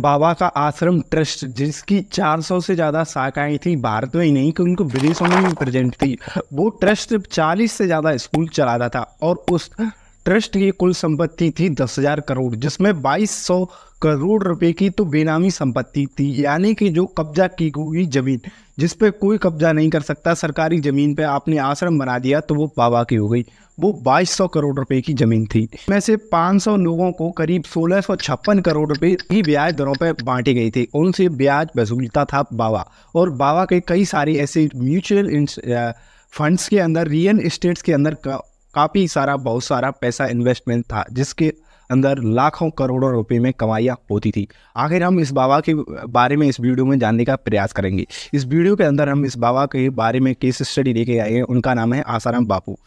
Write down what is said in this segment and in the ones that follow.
बाबा का आश्रम ट्रस्ट जिसकी 400 से ज़्यादा शाखाएं थी भारत में ही नहीं क्योंकि विदेशों में भी प्रेजेंट थी वो ट्रस्ट 40 से ज़्यादा स्कूल चला रहा था और उस ट्रस्ट की कुल संपत्ति थी दस हजार करोड़ जिसमें 2200 करोड़ रुपए की तो बेनामी संपत्ति थी यानी कि जो कब्जा की हुई जमीन जिस पर कोई कब्जा नहीं कर सकता सरकारी जमीन पे आपने आश्रम बना दिया तो वो बाबा की हो गई वो 2200 करोड़ रुपए की जमीन थी में से 500 लोगों को करीब सोलह करोड़ रुपए ही ब्याज दरों पर बांटी गई थी उनसे ब्याज वसूलता था बाबा और बाबा के कई सारे ऐसे म्यूचुअल फंड्स के अंदर रियल इस्टेट्स के अंदर का, काफ़ी सारा बहुत सारा पैसा इन्वेस्टमेंट था जिसके अंदर लाखों करोड़ों रुपए में कमाइयाँ होती थी आखिर हम इस बाबा के बारे में इस वीडियो में जानने का प्रयास करेंगे इस वीडियो के अंदर हम इस बाबा के बारे में केस स्टडी लेके आए हैं उनका नाम है आसाराम बापू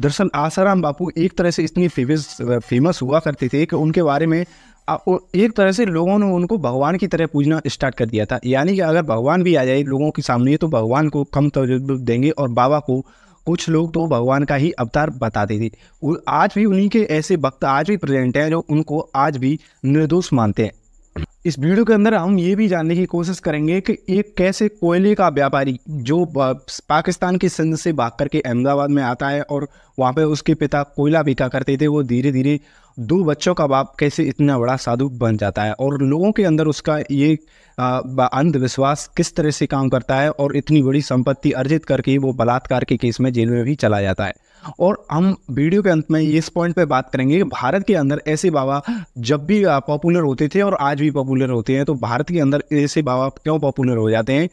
दरअसल आसाराम बापू एक तरह से इतनी फेमस फेमस हुआ करते थे कि उनके बारे में एक तरह से लोगों ने उनको भगवान की तरह पूजना स्टार्ट कर दिया था यानी कि अगर भगवान भी आ जाए लोगों के सामने तो भगवान को कम तवज्जो देंगे और बाबा को कुछ लोग तो भगवान का ही अवतार बताते थे आज भी उन्हीं के ऐसे भक्त आज भी प्रेजेंट हैं जो उनको आज भी निर्दोष मानते हैं इस वीडियो के अंदर हम ये भी जानने की कोशिश करेंगे कि एक कैसे कोयले का व्यापारी जो पाकिस्तान की सिंध से भाग करके अहमदाबाद में आता है और वहाँ पे उसके पिता कोयला बिका करते थे वो धीरे धीरे दो बच्चों का बाप कैसे इतना बड़ा साधु बन जाता है और लोगों के अंदर उसका ये अंधविश्वास किस तरह से काम करता है और इतनी बड़ी संपत्ति अर्जित करके वो बलात्कार के केस में जेल में भी चला जाता है और हम वीडियो के अंत में इस पॉइंट पे बात करेंगे कि भारत के अंदर ऐसे बाबा जब भी पॉपुलर होते थे और आज भी पॉपुलर होते हैं तो भारत के अंदर ऐसे बाबा क्यों पॉपुलर हो जाते हैं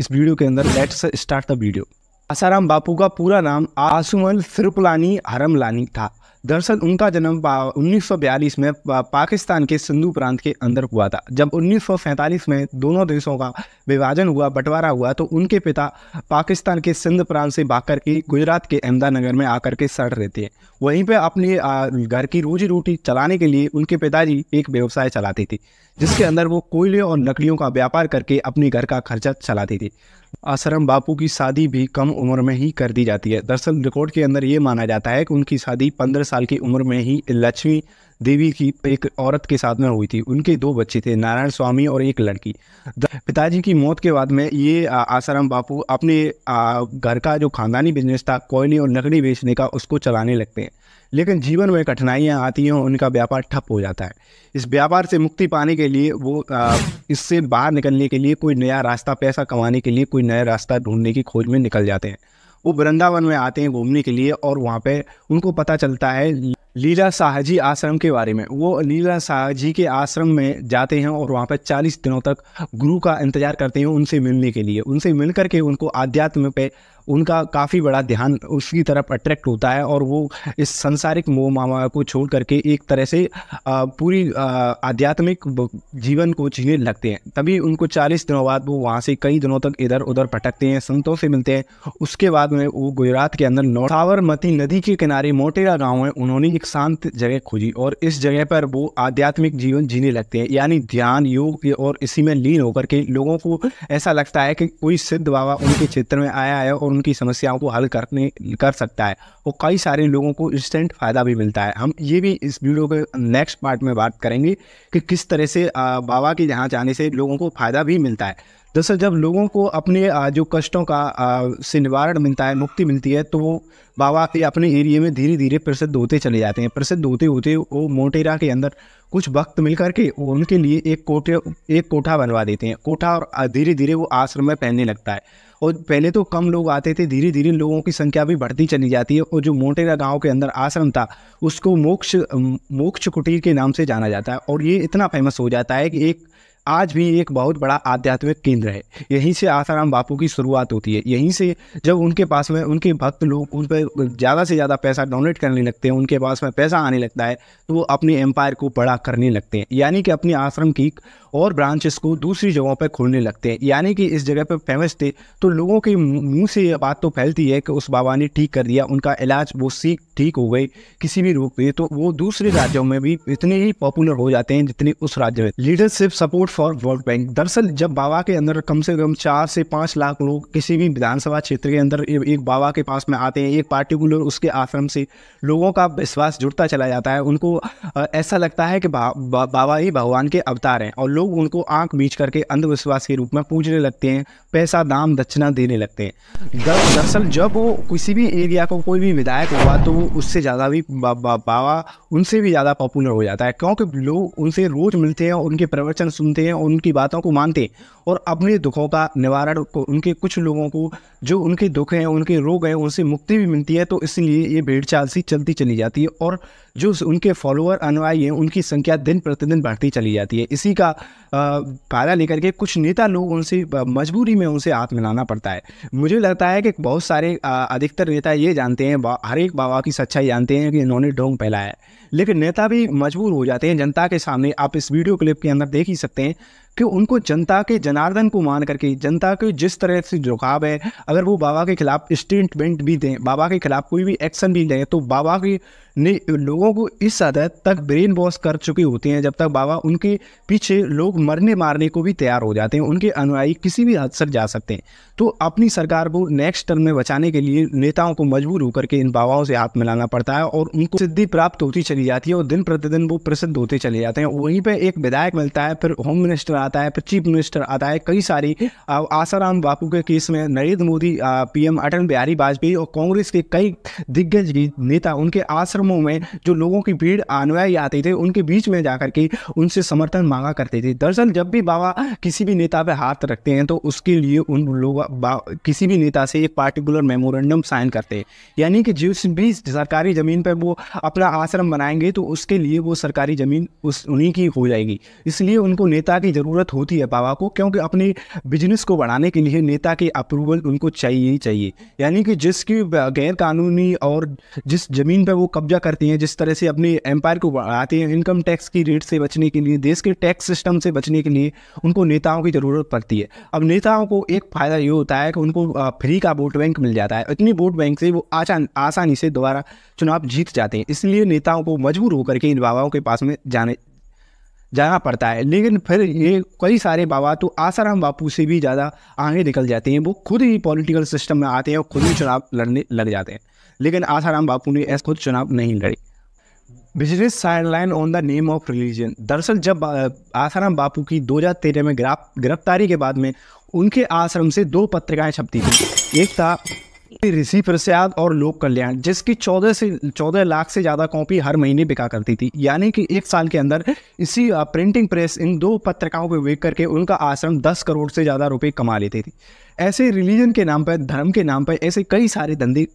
इस वीडियो के अंदर let's start the video Asaram Bapu का पूरा नाम आसुमल सिरपलानी हरमलानी था दरअसल उनका जन्म उन्नीस में पाकिस्तान के सिंधु प्रांत के अंदर हुआ था जब उन्नीस में दोनों देशों का विभाजन हुआ बंटवारा हुआ तो उनके पिता पाकिस्तान के सिंध प्रांत से भागकर के गुजरात के अहमदानगर में आकर के सड़ रहते हैं वहीं पर अपने घर की रोजी रोटी चलाने के लिए उनके पिताजी एक व्यवसाय चलाते थे जिसके अंदर वो कोयले और लकड़ियों का व्यापार करके अपने घर का खर्चा चलाती थी आश्रम बापू की शादी भी कम उम्र में ही कर दी जाती है दरअसल रिकॉर्ड के अंदर ये माना जाता है कि उनकी शादी पंद्रह साल की उम्र में ही लक्ष्मी देवी की एक औरत के साथ में हुई थी उनके दो बच्चे थे नारायण स्वामी और एक लड़की पिताजी की मौत के बाद में ये आसाराम बापू अपने घर का जो खानदानी बिजनेस था कोयले और लकड़ी बेचने का उसको चलाने लगते हैं लेकिन जीवन में कठिनाइयाँ आती हैं उनका व्यापार ठप हो जाता है इस व्यापार से मुक्ति पाने के लिए वो इससे बाहर निकलने के लिए कोई नया रास्ता पैसा कमाने के लिए कोई नया रास्ता ढूंढने की खोज में निकल जाते हैं वो वृंदावन में आते हैं घूमने के लिए और वहाँ पे उनको पता चलता है लीला शाहजी आश्रम के बारे में वो लीला शाहजी के आश्रम में जाते हैं और वहाँ पर 40 दिनों तक गुरु का इंतज़ार करते हैं उनसे मिलने के लिए उनसे मिल करके उनको आध्यात्म पे उनका काफ़ी बड़ा ध्यान उसकी तरफ अट्रैक्ट होता है और वो इस संसारिक मोह मामा को छोड़ करके एक तरह से पूरी आध्यात्मिक जीवन को जीने लगते हैं तभी उनको चालीस दिनों बाद वो वहाँ से कई दिनों तक इधर उधर भटकते हैं संतों से मिलते हैं उसके बाद में वो गुजरात के अंदर नौसावरमती नदी के किनारे मोटेरा गाँव है उन्होंने एक शांत जगह खोजी और इस जगह पर वो आध्यात्मिक जीवन जीने लगते हैं यानी ध्यान योग और इसी में लीन होकर के लोगों को ऐसा लगता है कि कोई सिद्ध बाबा उनके क्षेत्र में आया है और उनकी समस्याओं को हल करने कर सकता है और कई सारे लोगों को इंस्टेंट फ़ायदा भी मिलता है हम ये भी इस वीडियो के नेक्स्ट पार्ट में बात करेंगे कि किस तरह से बाबा के यहाँ जाने से लोगों को फ़ायदा भी मिलता है दरअसल जब लोगों को अपने जो कष्टों का से निवारण मिलता है मुक्ति मिलती है तो वो बाबा के अपने एरिए में धीरे धीरे प्रसिद्ध होते चले जाते हैं प्रसिद्ध होते होते वो मोटेरा के अंदर कुछ वक्त मिल करके उनके लिए एक कोठे एक कोठा बनवा देते हैं कोठा और धीरे धीरे वो आश्रम में पहनने लगता है और पहले तो कम लोग आते थे धीरे धीरे लोगों की संख्या भी बढ़ती चली जाती है और जो मोटेरा गाँव के अंदर आश्रम था उसको मोक्ष मोक्ष कुटीर के नाम से जाना जाता है और ये इतना फेमस हो जाता है कि एक आज भी एक बहुत बड़ा आध्यात्मिक केंद्र है यहीं से आसाराम बापू की शुरुआत होती है यहीं से जब उनके पास में उनके भक्त लोग उन पर ज़्यादा से ज़्यादा पैसा डोनेट करने लगते हैं उनके पास में पैसा आने लगता है तो वो अपने एम्पायर को बड़ा करने लगते हैं यानी कि अपने आश्रम की और ब्रांचेस को दूसरी जगहों पर खोलने लगते हैं यानी कि इस जगह पर फेमस थे तो लोगों के मुँह से ये बात तो फैलती है कि उस बाबा ने ठीक कर दिया उनका इलाज वो सीख ठीक हो गई किसी भी रोग में तो वो दूसरे राज्यों में भी इतने ही पॉपुलर हो जाते हैं जितने उस राज्य में leadership support for vote bank दरअसल जब बाबा के अंदर कम से कम चार से पाँच लाख लोग किसी भी विधानसभा क्षेत्र के अंदर एक बाबा के पास में आते हैं एक पार्टिकुलर उसके आश्रम से लोगों का विश्वास जुड़ता चला जाता है उनको ऐसा लगता है कि बा, बा, बाबा ही भगवान के अवतार हैं और लोग उनको आँख बीच करके अंधविश्वास के रूप में पूजने लगते हैं पैसा दाम दक्षिणा देने लगते हैं दरअसल जब वो किसी भी एरिया को कोई भी विधायक हुआ तो उससे ज़्यादा भी बाबा उनसे भी ज़्यादा पॉपुलर हो जाता है क्योंकि लोग उनसे रोज़ मिलते हैं और उनके प्रवचन सुनते हैं हैं और उनकी बातों को मानते हैं और अपने दुखों का निवारण उनके कुछ लोगों को जो उनके दुख हैं उनके रोग हैं उनसे मुक्ति भी मिलती है तो इसलिए ये भीड़ चाल सी चलती चली जाती है और जो उनके फॉलोअर अनुयायी हैं उनकी संख्या दिन प्रतिदिन बढ़ती चली जाती है इसी का फायदा लेकर के कुछ नेता लोग उनसे मजबूरी में उनसे हाथ मिलाना पड़ता है मुझे लगता है कि बहुत सारे अधिकतर नेता ये जानते हैं हर एक बाबा की सच्चाई जानते हैं कि इन्होंने ढोंग फैलाया है लेकिन नेता भी मजबूर हो जाते हैं जनता के सामने आप इस वीडियो क्लिप के अंदर देख ही सकते हैं कि उनको जनता के जनार्दन को मान करके जनता के जिस तरह से झुकाव है अगर वो बाबा के खिलाफ स्टेटमेंट भी दें बाबा के खिलाफ कोई भी एक्शन भी दें तो बाबा की ने लोगों को इस हद तक ब्रेन वॉश कर चुके होते हैं जब तक बाबा उनके पीछे लोग मरने मारने को भी तैयार हो जाते हैं उनके अनुयायी किसी भी हद तक जा सकते हैं तो अपनी सरकार को नेक्स्ट टर्म में बचाने के लिए नेताओं को मजबूर होकर के इन बाबाओं से हाथ मिलाना पड़ता है और उनको सिद्धि प्राप्त होती चली जाती है और दिन प्रतिदिन वो प्रसिद्ध होते चले जाते हैं वहीं पर एक विधायक मिलता है फिर होम मिनिस्टर आता है फिर चीफ मिनिस्टर आता है कई सारी आसाराम बापू के केस में नरेंद्र मोदी पीएम अटल बिहारी वाजपेयी और कांग्रेस के कई दिग्गज नेता उनके आश्रम प्लेटफॉर्मों में जो लोगों की भीड़ अनुयायी आते थे उनके बीच में जाकर के उनसे समर्थन मांगा करते थे दरअसल जब भी बाबा किसी भी नेता पर हाथ रखते हैं तो उसके लिए उन लोग किसी भी नेता से एक पार्टिकुलर मेमोरेंडम साइन करते हैं यानी कि जिस भी सरकारी ज़मीन पर वो अपना आश्रम बनाएंगे तो उसके लिए वो सरकारी ज़मीन उस उन्हीं की हो जाएगी इसलिए उनको नेता की ज़रूरत होती है बाबा को क्योंकि अपने बिजनेस को बढ़ाने के लिए नेता के अप्रूवल उनको चाहिए ही चाहिए यानी कि जिसकी गैर कानूनी और जिस ज़मीन पर वो कब कब्जा करती हैं जिस तरह से अपने एम्पायर को बढ़ाती हैं इनकम टैक्स की रेट से बचने के लिए देश के टैक्स सिस्टम से बचने के लिए उनको नेताओं की ज़रूरत पड़ती है अब नेताओं को एक फ़ायदा ये होता है कि उनको फ्री का वोट बैंक मिल जाता है इतनी वोट बैंक से वो आसान आसानी से दोबारा चुनाव जीत जाते हैं इसलिए नेताओं को मजबूर होकर के इन बाबाओं के पास में जाने जाना पड़ता है लेकिन फिर ये कई सारे बाबा तो आसाराम बापू से भी ज़्यादा आगे निकल जाते हैं वो खुद ही पॉलिटिकल सिस्टम में आते हैं और खुद ही चुनाव लड़ने लग जाते हैं लेकिन आसाराम बापू ने ऐसा खुद चुनाव नहीं लड़े business sideline on the name of religion दरअसल जब आसाराम बापू की 2013 में गिरफ्तारी के बाद में उनके आश्रम से दो पत्रिकाएं छपती थी एक था ऋषि प्रसाद और लोक कल्याण जिसकी 14 से 14 लाख से ज़्यादा कॉपी हर महीने बिका करती थी यानी कि एक साल के अंदर इसी प्रिंटिंग प्रेस इन दो पत्रिकाओं पर वेक करके उनका आश्रम 10 करोड़ से ज़्यादा रुपए कमा लेती थी ऐसे रिलीजन के नाम पर धर्म के नाम पर ऐसे कई सारे धंधे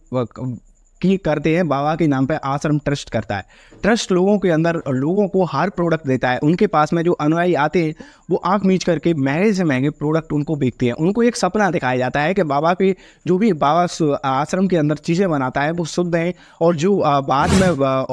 की करते हैं बाबा के नाम पर आश्रम ट्रस्ट करता है ट्रस्ट लोगों के अंदर लोगों को हर प्रोडक्ट देता है उनके पास में जो अनुयायी आते हैं वो आँख मीच करके महंगे से महंगे प्रोडक्ट उनको बेचते हैं उनको एक सपना दिखाया जाता है कि बाबा के जो भी बाबा आश्रम के अंदर चीज़ें बनाता है वो शुद्ध हैं और जो बाद में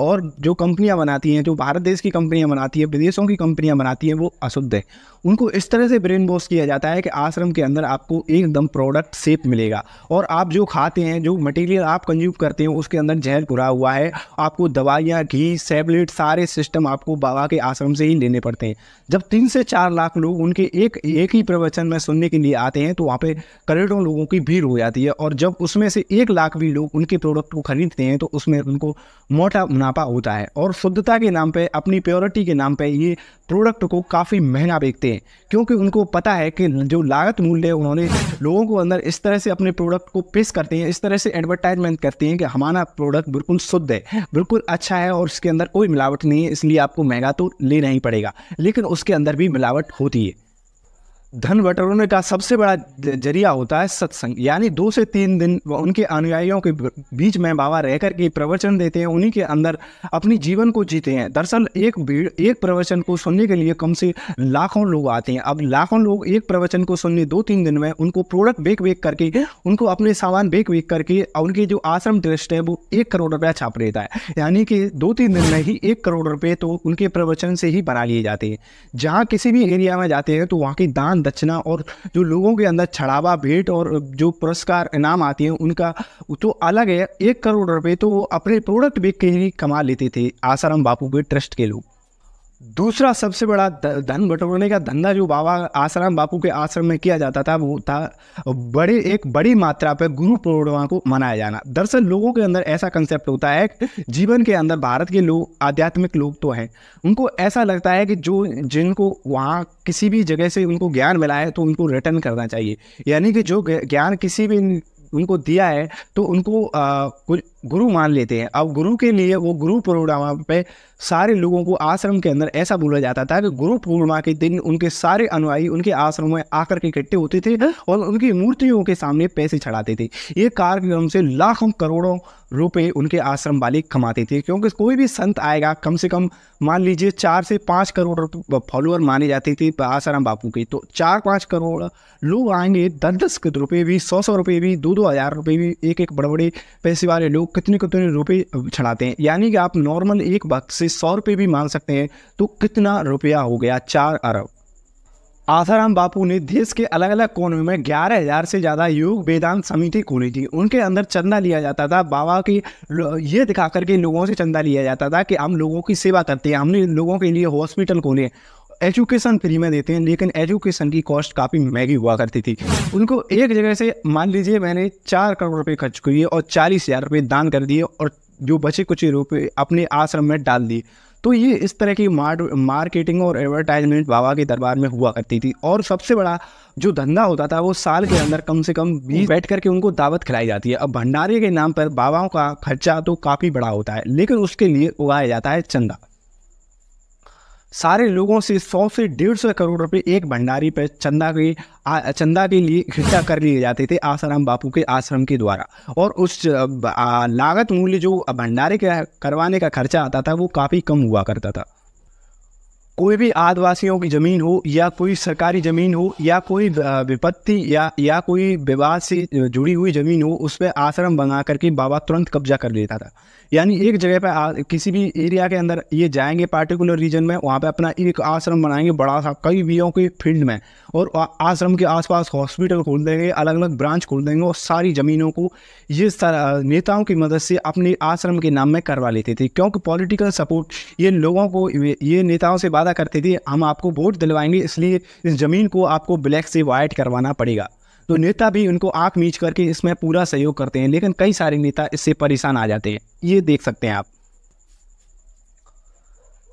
और जो कंपनियाँ बनाती हैं जो भारत देश की कंपनियाँ बनाती है विदेशों की कंपनियाँ बनाती हैं वो अशुद्ध है उनको इस तरह से ब्रेन वॉश किया जाता है कि आश्रम के अंदर आपको एकदम प्रोडक्ट सेफ मिलेगा और आप जो खाते हैं जो मटेरियल आप कंज्यूम करते हैं उसके अंदर जहर पूरा हुआ है आपको दवाइयाँ घी सेबलेट सारे सिस्टम आपको बाबा के आश्रम से ही लेने पड़ते हैं जब तीन से चार लाख लोग उनके एक एक ही प्रवचन में सुनने के लिए आते हैं तो वहाँ पर करोड़ों लोगों की भीड़ हो जाती है और जब उसमें से एक लाख भी लोग उनके प्रोडक्ट को खरीदते हैं तो उसमें उनको मोटा मुनाफा होता है और शुद्धता के नाम पर अपनी प्योरिटी के नाम पर ये प्रोडक्ट को काफ़ी महंगा बेचते हैं क्योंकि उनको पता है कि जो लागत मूल्य है उन्होंने लोगों को अंदर इस तरह से अपने प्रोडक्ट को पेश करते हैं इस तरह से एडवर्टाइजमेंट करते हैं कि हमारा प्रोडक्ट बिल्कुल शुद्ध है बिल्कुल अच्छा है और उसके अंदर कोई मिलावट नहीं है इसलिए आपको महंगा तो लेना ही पड़ेगा लेकिन उसके अंदर भी मिलावट होती है धन बटोरने का सबसे बड़ा जरिया होता है सत्संग यानी दो से तीन दिन उनके अनुयायियों के बीच में बाबा रह के प्रवचन देते हैं उन्हीं के अंदर अपनी जीवन को जीते हैं दरअसल एक भीड़ एक प्रवचन को सुनने के लिए कम से लाखों लोग आते हैं अब लाखों लोग एक प्रवचन को सुनने दो तीन दिन में उनको प्रोडक्ट बेक बेक करके उनको अपने सामान बेक बेक करके उनके जो आश्रम ट्रस्ट है वो एक करोड़ रुपया छाप लेता है यानी कि दो तीन दिन में ही एक करोड़ रुपये तो उनके प्रवचन से ही बना लिए जाते हैं जहाँ किसी भी एरिया में जाते हैं तो वहाँ के दान दक्षिणा और जो लोगों के अंदर छड़ावा भेंट और जो पुरस्कार इनाम आते हैं उनका तो अलग है एक करोड़ रुपए तो वो अपने प्रोडक्ट बेच के ही कमा लेते थे आसाराम बापू के ट्रस्ट के लोग दूसरा सबसे बड़ा धन बटोरने का धंधा जो बाबा आश्रम बापू के आश्रम में किया जाता था वो था बड़े एक बड़ी मात्रा पर गुरु पूर्णिमा को मनाया जाना दरअसल लोगों के अंदर ऐसा कंसेप्ट होता है जीवन के अंदर भारत के लोग आध्यात्मिक लोग तो हैं उनको ऐसा लगता है कि जो जिनको वहाँ किसी भी जगह से उनको ज्ञान मिला है तो उनको रिटर्न करना चाहिए यानी कि जो ज्ञान किसी भी उनको दिया है तो उनको आ, गुरु मान लेते हैं अब गुरु के लिए वो गुरु पूर्णिमा पे सारे लोगों को आश्रम के अंदर ऐसा बोला जाता था कि गुरु पूर्णिमा के दिन उनके सारे अनुयायी उनके आश्रम में आकर के इकट्ठे होते थे हाँ। और उनकी मूर्तियों के सामने पैसे चढ़ाते थे ये कार्यक्रम से लाखों करोड़ों रुपए उनके आश्रम वाले कमाते थे क्योंकि कोई भी संत आएगा कम से कम मान लीजिए चार से पाँच करोड़ फॉलोअर माने जाते थे आश्रम बापू के तो चार पाँच करोड़ लोग आएंगे दस दस रुपये भी सौ सौ रुपये भी दो दो हज़ार रुपये भी एक एक बड़े बड़े पैसे वाले लोग कितने कितने रुपये चढ़ाते हैं यानी कि आप नॉर्मल एक वक्त से सौ रुपये भी मांग सकते हैं तो कितना रुपया हो गया चार अरब आसाराम बापू ने देश के अलग अलग कोनों में ग्यारह से ज़्यादा योग वेदांत समिति खोली थी उनके अंदर चंदा लिया जाता था बाबा की ये दिखा करके लोगों से चंदा लिया जाता था कि हम लोगों की सेवा करते हैं हमने लोगों के लिए हॉस्पिटल खोले एजुकेशन फ्री में देते हैं लेकिन एजुकेशन की कॉस्ट काफ़ी महंगी हुआ करती थी उनको एक जगह से मान लीजिए मैंने चार करोड़ रुपये खर्च किए और चालीस हज़ार रुपये दान कर दिए और जो बचे कुछ रुपये अपने आश्रम में डाल दिए तो ये इस तरह की मार, मार्केटिंग और एडवर्टाइजमेंट बाबा के दरबार में हुआ करती थी और सबसे बड़ा जो धंधा होता था वो साल के अंदर कम से कम बीस बैठ करके उनको दावत खिलाई जाती है अब भंडारे के नाम पर बाबाओं का खर्चा तो काफ़ी बड़ा होता है लेकिन उसके लिए उगाया जाता है चंदा सारे लोगों से सौ से डेढ़ सौ करोड़ रुपए एक भंडारी पर चंदा के आ, चंदा के लिए इकट्ठा कर लिए जाते थे आसाराम बापू के आश्रम के द्वारा और उस लागत मूल्य जो भंडारे का करवाने का खर्चा आता था वो काफ़ी कम हुआ करता था कोई भी आदिवासियों की ज़मीन हो या कोई सरकारी ज़मीन हो या कोई विपत्ति या या कोई विवाद से जुड़ी हुई ज़मीन हो उस पर आश्रम बना करके बाबा तुरंत कब्जा कर लेता था यानी एक जगह पे किसी भी एरिया के अंदर ये जाएंगे पार्टिकुलर रीजन में वहाँ पे अपना एक आश्रम बनाएंगे बड़ा सा कई वीओं के फील्ड में और आश्रम के आसपास हॉस्पिटल खोल देंगे अलग अलग ब्रांच खोल देंगे और सारी ज़मीनों को ये नेताओं की मदद से अपने आश्रम के नाम में करवा लेते थे क्योंकि पॉलिटिकल सपोर्ट ये लोगों को ये नेताओं से वादा करते थे हम आपको वोट दिलवाएंगे इसलिए इस ज़मीन को आपको ब्लैक से वाइट करवाना पड़ेगा तो नेता भी उनको आंख मीच करके इसमें पूरा सहयोग करते हैं लेकिन कई सारे नेता इससे परेशान आ जाते हैं ये देख सकते हैं आप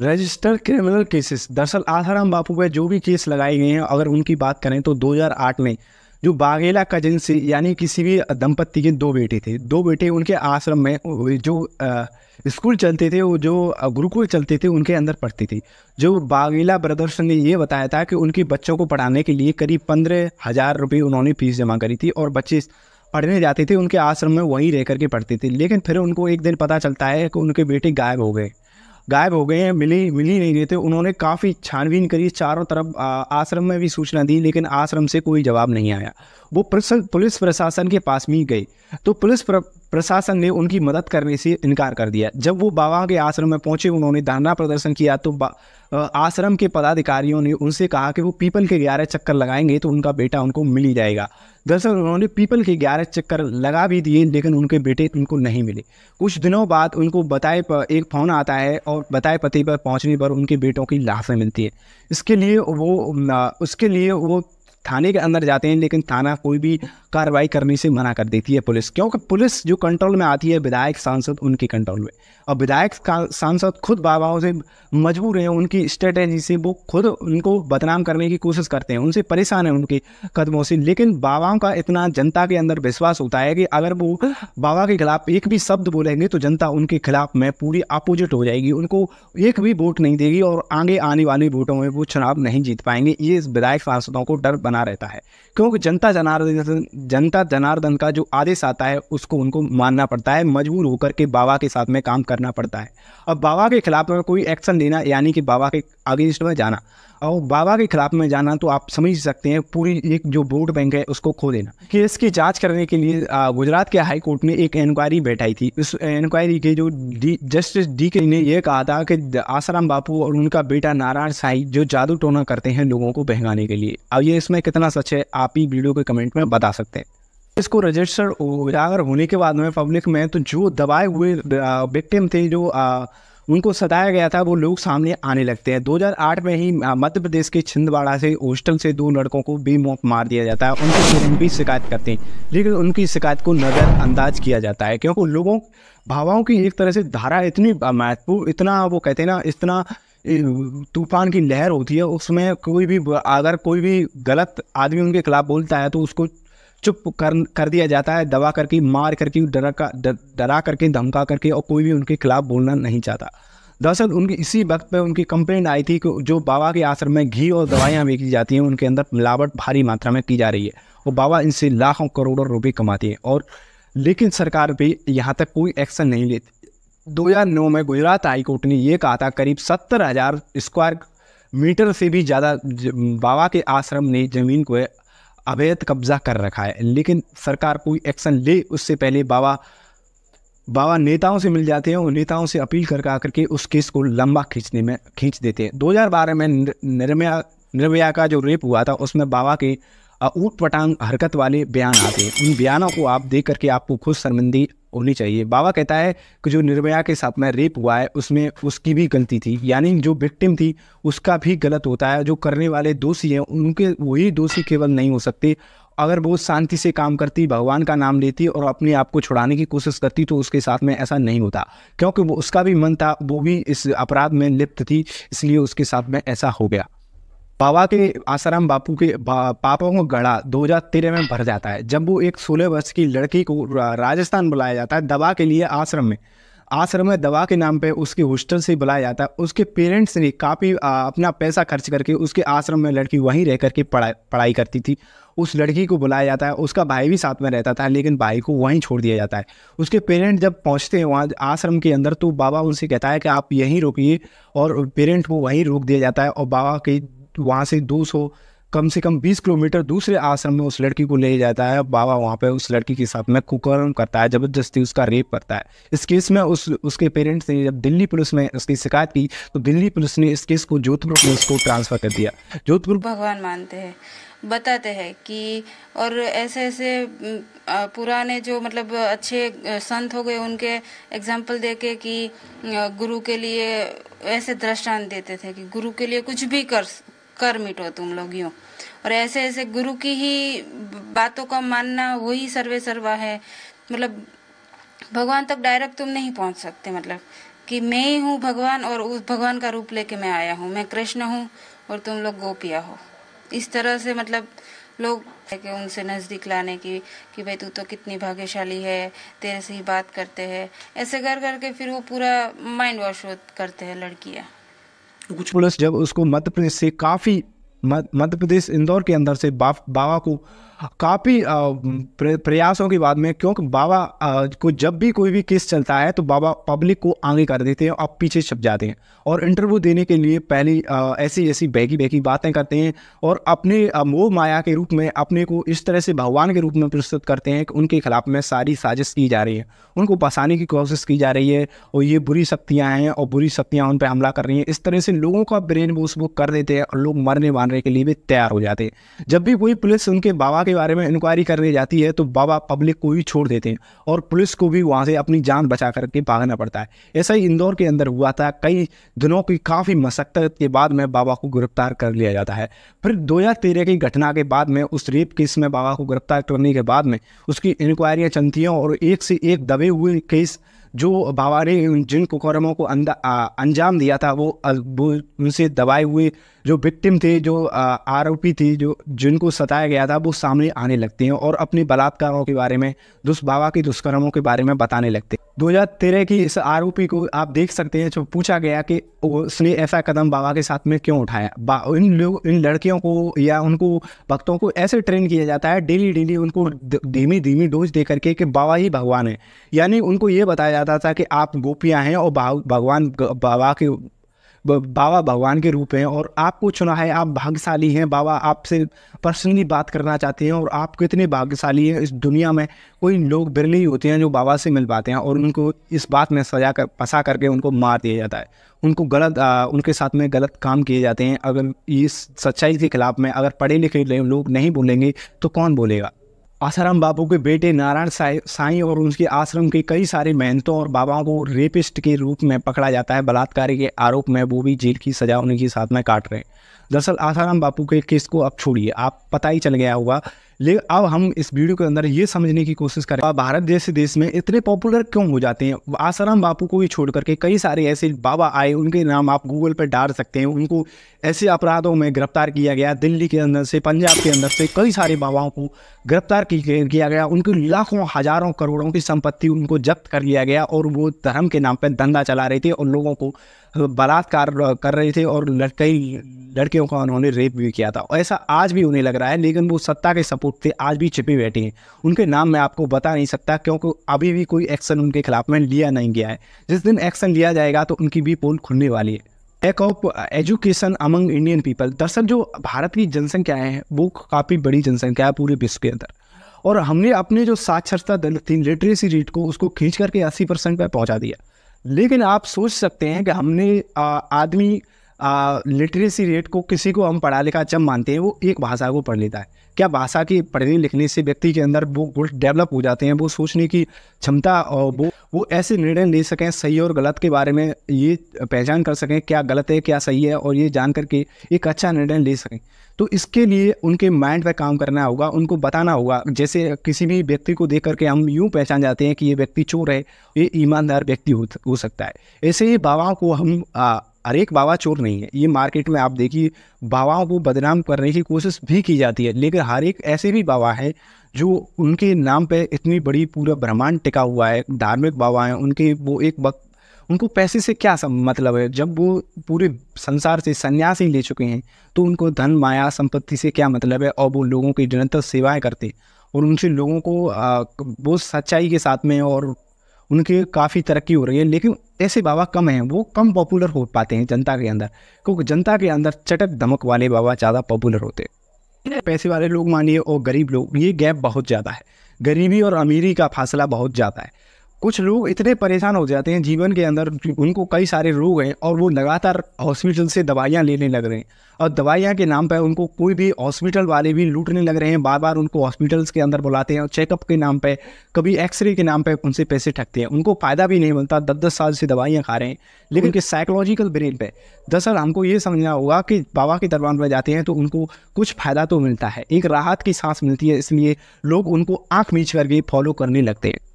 रजिस्टर क्रिमिनल केसेस दरअसल आधाराम बापू पे जो भी केस लगाए गए हैं अगर उनकी बात करें तो 2008 में जो बाघेला कजिन से यानी किसी भी दंपत्ति के दो बेटे थे दो बेटे उनके आश्रम में जो स्कूल चलते थे वो जो गुरुकुल चलते थे उनके अंदर पढ़ते थे जो बाघेला ब्रदर्स ने ये बताया था कि उनके बच्चों को पढ़ाने के लिए करीब पंद्रह हज़ार रुपये उन्होंने फीस जमा करी थी और बच्चे पढ़ने जाते थे उनके आश्रम में वहीं रह करके पढ़ते थे लेकिन फिर उनको एक दिन पता चलता है कि उनके बेटे गायब हो गए गायब हो गए हैं मिले मिल ही नहीं रहे थे उन्होंने काफ़ी छानबीन करी चारों तरफ आश्रम में भी सूचना दी लेकिन आश्रम से कोई जवाब नहीं आया वो पुलिस प्रशासन के पास भी गए तो पुलिस प्र, प्रशासन ने उनकी मदद करने से इनकार कर दिया जब वो बाबा के आश्रम में पहुंचे उन्होंने धरना प्रदर्शन किया तो आश्रम के पदाधिकारियों ने उनसे कहा कि वो पीपल के ग्यारह चक्कर लगाएंगे तो उनका बेटा उनको मिल ही जाएगा दरअसल उन्होंने पीपल के ग्यारह चक्कर लगा भी दिए लेकिन उनके बेटे उनको नहीं मिले कुछ दिनों बाद उनको बताए पर एक फ़ोन आता है और बताए पते पर पहुंचने पर उनके बेटों की लाशें मिलती है इसके लिए वो उसके लिए वो थाने के अंदर जाते हैं लेकिन थाना कोई भी कार्रवाई करने से मना कर देती है पुलिस क्योंकि पुलिस जो कंट्रोल में आती है विधायक सांसद उनके कंट्रोल में और विधायक सांसद खुद बाबाओं से मजबूर हैं उनकी स्ट्रेटेजी से वो खुद उनको बदनाम करने की कोशिश करते हैं उनसे परेशान हैं उनके कदमों से लेकिन बाबाओं का इतना जनता के अंदर विश्वास होता है कि अगर वो बाबा के खिलाफ एक भी शब्द बोलेंगे तो जनता उनके खिलाफ में पूरी अपोजिट हो जाएगी उनको एक भी वोट नहीं देगी और आगे आने वाले वोटों में वो चुनाव नहीं जीत पाएंगे ये विधायक सांसदों को डर बना रहता है क्योंकि जनता जनार्दन जनता जनार्दन का जो आदेश आता है उसको उनको मानना पड़ता है मजबूर होकर के बाबा के साथ में काम कर करना पड़ता है अब बाबा के खिलाफ में कोई एक्शन लेना यानी कि बाबा के अगेंस्ट में जाना और बाबा के खिलाफ में जाना तो आप समझ सकते हैं पूरी एक जो वोट बैंक है उसको खो देना केस की जांच करने के लिए गुजरात के हाई कोर्ट ने एक इंक्वायरी बैठाई थी उस इंक्वायरी के जो डी जस्टिस डी के ने यह कहा था कि आसाराम बापू और उनका बेटा नारायण साई जो जादू टोना करते हैं लोगों को बहंगाने के लिए अब ये इसमें कितना सच है आप ही वीडियो के कमेंट में बता सकते हैं इसको रजिस्टर उजागर होने के बाद में पब्लिक में तो जो दबाए हुए विक्टिम थे जो आ, उनको सताया गया था वो लोग सामने आने लगते हैं 2008 में ही मध्य प्रदेश के छिंदवाड़ा से हॉस्टल से दो लड़कों को बेमौत मार दिया जाता है उनके पेरेंट भी शिकायत करते हैं लेकिन उनकी शिकायत को नज़रअंदाज किया जाता है क्योंकि लोगों भावाओं की एक तरह से धारा इतनी महत्वपूर्ण इतना वो कहते हैं ना इतना तूफान की लहर होती है उसमें कोई भी अगर कोई भी गलत आदमी उनके खिलाफ बोलता है तो उसको चुप कर कर दिया जाता है दबा करके मार करके डरा का डरा करके धमका करके और कोई भी उनके खिलाफ बोलना नहीं चाहता दरअसल उनकी इसी वक्त पर उनकी कंप्लेंट आई थी कि जो बाबा के आश्रम में घी और दवाइयाँ बेची जाती हैं उनके अंदर मिलावट भारी मात्रा में की जा रही है और बाबा इनसे लाखों करोड़ों रुपये कमाती है और लेकिन सरकार भी यहाँ तक कोई एक्शन नहीं लेती दो हजार नौ में गुजरात हाईकोर्ट ने यह कहा था करीब सत्तर हज़ार स्क्वायर मीटर से भी ज़्यादा बाबा के आश्रम ने ज़मीन को अवैध कब्जा कर रखा है लेकिन सरकार कोई एक्शन ले उससे पहले बाबा बाबा नेताओं से मिल जाते हैं और नेताओं से अपील कर करके उस केस को लंबा खींचने में खींच देते हैं दो में निर्मया निर्भया का जो रेप हुआ था उसमें बाबा के ऊट पटांग हरकत वाले बयान आते हैं उन बयानों को आप देख करके आपको खुद शर्मिंदी होनी चाहिए बाबा कहता है कि जो निर्भया के साथ में रेप हुआ है उसमें उसकी भी गलती थी यानी जो विक्टिम थी उसका भी गलत होता है जो करने वाले दोषी हैं उनके वही दोषी केवल नहीं हो सकते अगर वो शांति से काम करती भगवान का नाम लेती और अपने आप को छुड़ाने की कोशिश करती तो उसके साथ में ऐसा नहीं होता क्योंकि वो उसका भी मन था वो भी इस अपराध में लिप्त थी इसलिए उसके साथ में ऐसा हो गया बाबा के आसाराम बापू के बा, पापों को गढ़ा दो में भर जाता है जब वो एक सोलह वर्ष की लड़की को राजस्थान बुलाया जाता है दवा के लिए आश्रम में आश्रम में दवा के नाम पे उसके हॉस्टल से बुलाया जाता है उसके पेरेंट्स ने काफ़ी अपना पैसा खर्च करके उसके आश्रम में लड़की वहीं रह करके पढ़ाई पढ़ाई करती थी उस लड़की को बुलाया जाता है उसका भाई भी साथ में रहता था लेकिन भाई को वहीं छोड़ दिया जाता है उसके पेरेंट जब पहुँचते हैं वहाँ आश्रम के अंदर तो बाबा उनसे कहता है कि आप यहीं रुकिए और पेरेंट को वहीं रोक दिया जाता है और बाबा के वहाँ से दो सौ कम से कम बीस किलोमीटर दूसरे आश्रम में उस लड़की को ले जाता है बाबा वहाँ पर उस लड़की के साथ में कुकर्म करता है ज़बरदस्ती उसका रेप करता है इस केस में उस उसके पेरेंट्स ने जब दिल्ली पुलिस में उसकी शिकायत की तो दिल्ली पुलिस ने इस केस को जोधपुर पुलिस को ट्रांसफ़र कर दिया जोधपुर भगवान मानते हैं बताते हैं कि और ऐसे ऐसे पुराने जो मतलब अच्छे संत हो गए उनके एग्जाम्पल दे के कि गुरु के लिए ऐसे दृष्टांत देते थे कि गुरु के लिए कुछ भी कर कर मिटो तुम लोग यूँ और ऐसे ऐसे गुरु की ही बातों का मानना वही सर्वे सर्वा है मतलब भगवान तक डायरेक्ट तुम नहीं पहुंच सकते मतलब कि मैं ही हूँ भगवान और उस भगवान का रूप लेके मैं आया हूँ मैं कृष्ण हूँ और तुम लोग गोपिया हो इस तरह से मतलब लोग के उनसे नज़दीक लाने की कि भाई तू तो कितनी भाग्यशाली है तेरे से ही बात करते हैं ऐसे कर करके फिर वो पूरा माइंड वॉश करते हैं लड़कियाँ तो कुछ पुलिस जब उसको मध्य प्रदेश से काफ़ी मध्य प्रदेश इंदौर के अंदर से बाबा को काफ़ी प्रयासों के बाद में क्योंकि बाबा को जब भी कोई भी केस चलता है तो बाबा पब्लिक को आगे कर देते हैं और पीछे छप जाते हैं और इंटरव्यू देने के लिए पहले ऐसी ऐसी बहकी बहकी बातें करते हैं और अपने मोह माया के रूप में अपने को इस तरह से भगवान के रूप में प्रस्तुत करते हैं कि उनके खिलाफ में सारी साजिश की जा रही है उनको फंसाने की कोशिश की जा रही है और ये बुरी शक्तियाँ हैं और बुरी शक्तियाँ उन पर हमला कर रही हैं इस तरह से लोगों का ब्रेन वॉश वो कर देते हैं और लोग मरने मारने के लिए भी तैयार हो जाते हैं जब भी कोई पुलिस उनके बाबा के बारे में इंक्वायरी करने जाती है तो बाबा पब्लिक को भी छोड़ देते हैं और पुलिस को भी वहाँ से अपनी जान बचा करके भागना पड़ता है ऐसा ही इंदौर के अंदर हुआ था कई दिनों की काफ़ी मशक्क़त के बाद में बाबा को गिरफ्तार कर लिया जाता है फिर दो की घटना के बाद में उस रेप केस में बाबा को गिरफ्तार करने के बाद में उसकी इंक्वायरियाँ चलती हैं और एक से एक दबे हुए केस जो बाबा ने जिन कुकर्मों को अंजाम दिया था वो उनसे दबाए हुए जो विक्टिम थे जो आरोपी थे जो जिनको सताया गया था वो सामने आने लगते हैं और अपने बलात्कारों के बारे में दुष्बाबा के दुष्कर्मों के बारे में बताने लगते हैं 2013 की इस आरोपी को आप देख सकते हैं जो पूछा गया कि उसने ऐसा कदम बाबा के साथ में क्यों उठाया इन लोग इन लड़कियों को या उनको भक्तों को ऐसे ट्रेन किया जाता है डेली डेली उनको धीमी धीमी डोज दे करके कि बाबा ही भगवान है यानी उनको ये बताया जाता था कि आप गोपियाँ हैं और भगवान बाबा के बाबा भगवान के रूप हैं और आपको चुना है आप भाग्यशाली हैं बाबा आपसे पर्सनली बात करना चाहते हैं और आप कितने भाग्यशाली हैं इस दुनिया में कोई लोग बिरले ही होते हैं जो बाबा से मिल पाते हैं और उनको इस बात में सजा कर फंसा करके उनको मार दिया जाता है उनको गलत आ, उनके साथ में गलत काम किए जाते हैं अगर इस सच्चाई के खिलाफ में अगर पढ़े लिखे लोग नहीं बोलेंगे तो कौन बोलेगा आसाराम बापू के बेटे नारायण साई साई और उनके आश्रम के कई सारे महंतों और बाबाओं को रेपिस्ट के रूप में पकड़ा जाता है बलात्कार के आरोप में वो भी जेल की सजा होने के साथ में काट रहे हैं दरअसल आसाराम बापू के केस को अब छोड़िए आप पता ही चल गया होगा लेकिन अब हम इस वीडियो के अंदर ये समझने की कोशिश करें भारत जैसे देश में इतने पॉपुलर क्यों हो जाते हैं आसाराम बापू को भी छोड़ करके कई सारे ऐसे बाबा आए उनके नाम आप गूगल पर डाल सकते हैं उनको ऐसे अपराधों में गिरफ्तार किया गया दिल्ली के अंदर से पंजाब के अंदर से कई सारे बाबाओं को गिरफ्तार किया गया उनकी लाखों हजारों करोड़ों की संपत्ति उनको जब्त कर लिया गया और वो धर्म के नाम पर दंगा चला रहे थे और लोगों को बलात्कार कर रहे थे और कई लड़कियों का उन्होंने रेप भी किया था और ऐसा आज भी उन्हें लग रहा है लेकिन वो सत्ता के सपोर्ट से आज भी छिपे बैठे हैं उनके नाम मैं आपको बता नहीं सकता क्योंकि अभी भी कोई एक्शन उनके खिलाफ में लिया नहीं गया है जिस दिन एक्शन लिया जाएगा तो उनकी भी पोल खुलने वाली है एक of education among Indian people दरअसल जो भारत की जनसंख्या है वो काफ़ी बड़ी जनसंख्या है पूरे विश्व के अंदर और हमने अपने जो साक्षरता दल थी लिटरेसी रेट को उसको खींच करके अस्सी परसेंट पर पहुँचा दिया लेकिन आप सोच सकते हैं कि हमने आदमी लिटरेसी रेट को किसी को हम पढ़ा लिखा जब मानते हैं वो एक भाषा को पढ़ लेता है क्या भाषा की पढ़ने लिखने से व्यक्ति के अंदर वो गुण डेवलप हो जाते हैं वो सोचने की क्षमता और वो वो ऐसे निर्णय ले सकें सही और गलत के बारे में ये पहचान कर सकें क्या गलत है क्या सही है और ये जान करके एक अच्छा निर्णय ले सकें तो इसके लिए उनके माइंड पर काम करना होगा उनको बताना होगा जैसे किसी भी व्यक्ति को देख करके हम यूँ पहचान जाते हैं कि ये व्यक्ति चोर है ये ईमानदार व्यक्ति हो सकता है ऐसे ही बाबाओं को हम हरेक हर एक बाबा चोर नहीं है ये मार्केट में आप देखिए बाबाओं को बदनाम करने की कोशिश भी की जाती है लेकिन हर एक ऐसे भी बाबा हैं जो उनके नाम पे इतनी बड़ी पूरा ब्रह्मांड टिका हुआ है धार्मिक बाबा हैं उनके वो एक वक्त उनको पैसे से क्या मतलब है जब वो पूरे संसार से संन्यास ही ले चुके हैं तो उनको धन माया संपत्ति से क्या मतलब है और वो लोगों की निरंतर सेवाएं करते और उनसे लोगों को वो सच्चाई के साथ में और उनकी काफ़ी तरक्की हो रही है लेकिन ऐसे बाबा कम हैं वो कम पॉपुलर हो पाते हैं जनता के अंदर क्योंकि जनता के अंदर चटक धमक वाले बाबा ज़्यादा पॉपुलर होते हैं पैसे वाले लोग मानिए और गरीब लोग ये गैप बहुत ज़्यादा है गरीबी और अमीरी का फासला बहुत ज़्यादा है कुछ लोग इतने परेशान हो जाते हैं जीवन के अंदर उनको कई सारे रोग हैं और वो लगातार हॉस्पिटल से दवाइयाँ लेने लग रहे हैं और दवाइयाँ के नाम पर उनको कोई भी हॉस्पिटल वाले भी लूटने लग रहे हैं बार बार उनको हॉस्पिटल्स के अंदर बुलाते हैं और चेकअप के नाम पर कभी एक्सरे के नाम पर उनसे पैसे ठगते हैं उनको फ़ायदा भी नहीं मिलता दस दस साल से दवाइयाँ खा रहे हैं लेकिन कि साइकोलॉजिकल ब्रेन पर दरअसल हमको ये समझना होगा कि बाबा के दरबार में जाते हैं तो उनको कुछ फ़ायदा तो मिलता है एक राहत की सांस मिलती है इसलिए लोग उनको आँख मीच करके फॉलो करने लगते हैं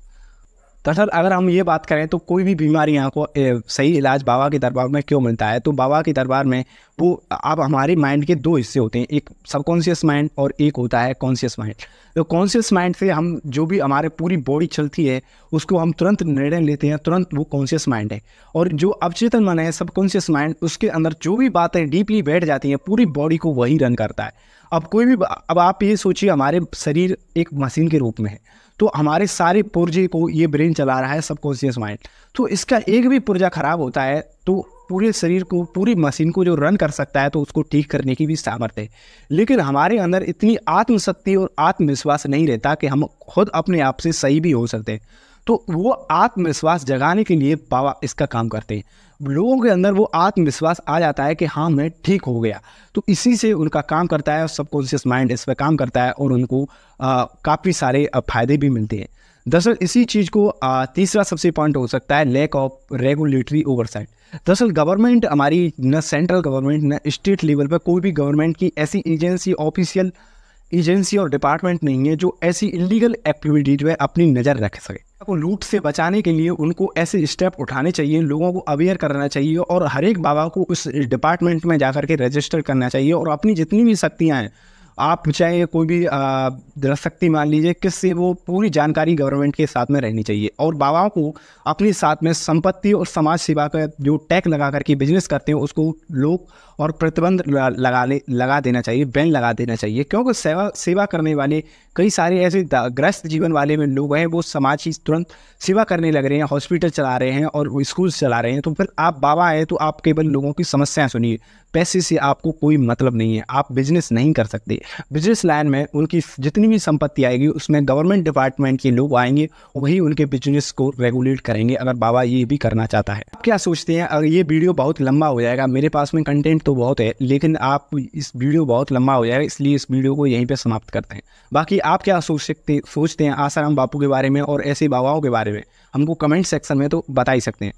दरअसल अगर हम ये बात करें तो कोई भी बीमारी यहाँ को सही इलाज बाबा के दरबार में क्यों मिलता है तो बाबा के दरबार में वो आप हमारे माइंड के दो हिस्से होते हैं एक सबकॉन्शियस माइंड और एक होता है कॉन्शियस माइंड तो कॉन्शियस माइंड से हम जो भी हमारे पूरी बॉडी चलती है उसको हम तुरंत निर्णय लेते हैं तुरंत वो कॉन्शियस माइंड है और जो अवचेतन मन है सबकॉन्शियस माइंड उसके अंदर जो भी बातें डीपली बैठ जाती हैं पूरी बॉडी को वही रन करता है अब कोई भी अब आप ये सोचिए हमारे शरीर एक मशीन के रूप में है तो हमारे सारे पुर्जे को ये ब्रेन चला रहा है सबकॉन्शियस माइंड तो इसका एक भी पुर्जा खराब होता है तो पूरे शरीर को पूरी मशीन को जो रन कर सकता है तो उसको ठीक करने की भी सामर्थ्य है लेकिन हमारे अंदर इतनी आत्मशक्ति और आत्मविश्वास नहीं रहता कि हम खुद अपने आप से सही भी हो सकते हैं तो वो आत्मविश्वास जगाने के लिए बाबा इसका काम करते हैं लोगों के अंदर वो आत्मविश्वास आ जाता है कि हाँ मैं ठीक हो गया तो इसी से उनका काम करता है और सबकॉन्शियस माइंड इस पर काम करता है और उनको काफ़ी सारे फायदे भी मिलते हैं दरअसल इसी चीज़ को आ, तीसरा सबसे पॉइंट हो सकता है लैक ऑफ रेगुलेटरी ओवरसाइट दरअसल गवर्नमेंट हमारी न सेंट्रल गवर्नमेंट न स्टेट लेवल पर कोई भी गवर्नमेंट की ऐसी एजेंसी ऑफिशियल एजेंसी और डिपार्टमेंट नहीं है जो ऐसी इलीगल एक्टिविटीज में अपनी नज़र रख सके को लूट से बचाने के लिए उनको ऐसे स्टेप उठाने चाहिए लोगों को अवेयर करना चाहिए और हर एक बाबा को उस डिपार्टमेंट में जा करके रजिस्टर करना चाहिए और अपनी जितनी भी शक्तियाँ हैं आप चाहे कोई भी शक्ति मान लीजिए किससे वो पूरी जानकारी गवर्नमेंट के साथ में रहनी चाहिए और बाबाओं को अपने साथ में संपत्ति और समाज सेवा का जो टैक्स लगा करके बिजनेस करते हैं उसको लोग और प्रतिबंध लगा ले लगा देना चाहिए बैन लगा देना चाहिए क्योंकि सेवा सेवा करने वाले कई सारे ऐसे ग्रस्त जीवन वाले में लोग हैं वो समाज की तुरंत सेवा करने लग रहे हैं हॉस्पिटल चला रहे हैं और स्कूल चला रहे हैं तो फिर आप बाबा आए तो आप केवल लोगों की समस्याएं सुनिए पैसे से आपको कोई मतलब नहीं है आप बिजनेस नहीं कर सकते बिजनेस लाइन में उनकी जितनी भी संपत्ति आएगी उसमें गवर्नमेंट डिपार्टमेंट के लोग आएंगे वही उनके बिजनेस को रेगुलेट करेंगे अगर बाबा ये भी करना चाहता है आप क्या सोचते हैं अगर ये वीडियो बहुत लंबा हो जाएगा मेरे पास में कंटेंट तो बहुत है लेकिन आप इस वीडियो बहुत लंबा हो जाएगा इसलिए इस वीडियो को यहीं पर समाप्त करते हैं बाकी आप क्या सोच सकते सोचते हैं आसाराम बापू के बारे में और ऐसे बाबाओं के बारे में हमको कमेंट सेक्शन में तो बता ही सकते हैं